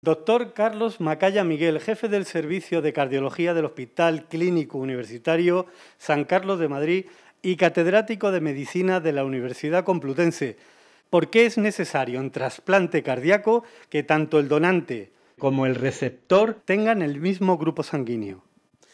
Doctor Carlos Macaya Miguel, jefe del Servicio de Cardiología del Hospital Clínico Universitario San Carlos de Madrid y catedrático de Medicina de la Universidad Complutense. ¿Por qué es necesario en trasplante cardíaco que tanto el donante como el receptor tengan el mismo grupo sanguíneo?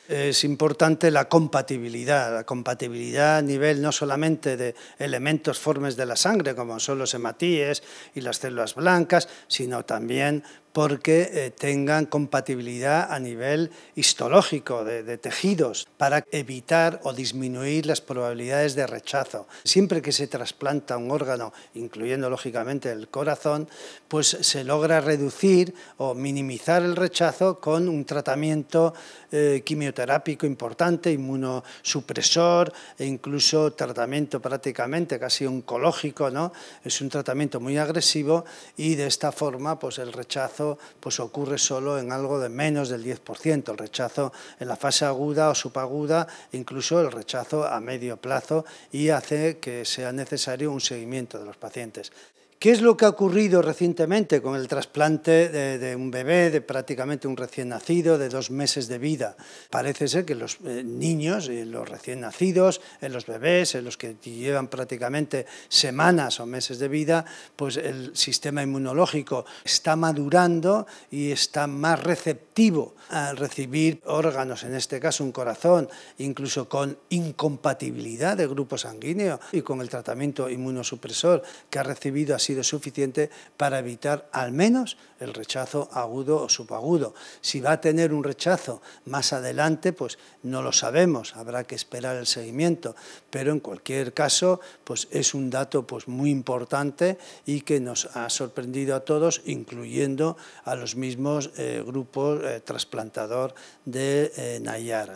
Es importante la compatibilidad, la compatibilidad a nivel no solamente de elementos formes de la sangre, como son los hematíes y las células blancas, sino también porque eh, tengan compatibilidad a nivel histológico de, tejidos para evitar o disminuir las probabilidades de rechazo. Siempre que se trasplanta un órgano, incluyendo lógicamente el corazón, pues se logra reducir o minimizar el rechazo con un tratamiento eh, quimioterápico importante, inmunosupresor e incluso tratamiento prácticamente casi oncológico, ¿no? Es un tratamiento muy agresivo y de esta forma pues el rechazo pues ocurre solo en algo de menos del 10%, el rechazo en la fase aguda o subaguda, incluso el rechazo a medio plazo y hace que sea necesario un seguimiento de los pacientes. ¿Qué es lo que ha ocurrido recientemente con el trasplante de, un bebé, de prácticamente un recién nacido, de dos meses de vida? Parece ser que los eh, niños, eh, los recién nacidos, en eh, los bebés, en los que llevan prácticamente semanas o meses de vida, pues el sistema inmunológico está madurando y está más receptivo a recibir órganos, en este caso un corazón, incluso con incompatibilidad de grupo sanguíneo y con el tratamiento inmunosupresor que ha recibido sido suficiente para evitar al menos el rechazo agudo o subagudo. Si va a tener un rechazo más adelante, pues no lo sabemos, habrá que esperar el seguimiento, pero en cualquier caso, pues es un dato pues muy importante y que nos ha sorprendido a todos, incluyendo a los mismos eh, grupos eh, trasplantador de eh, Nayara,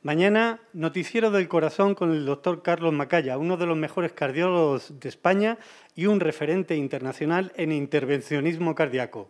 Mañana, noticiero del corazón con el doctor Carlos Macaya, uno de los mejores cardiólogos de España y un referente internacional en intervencionismo cardíaco.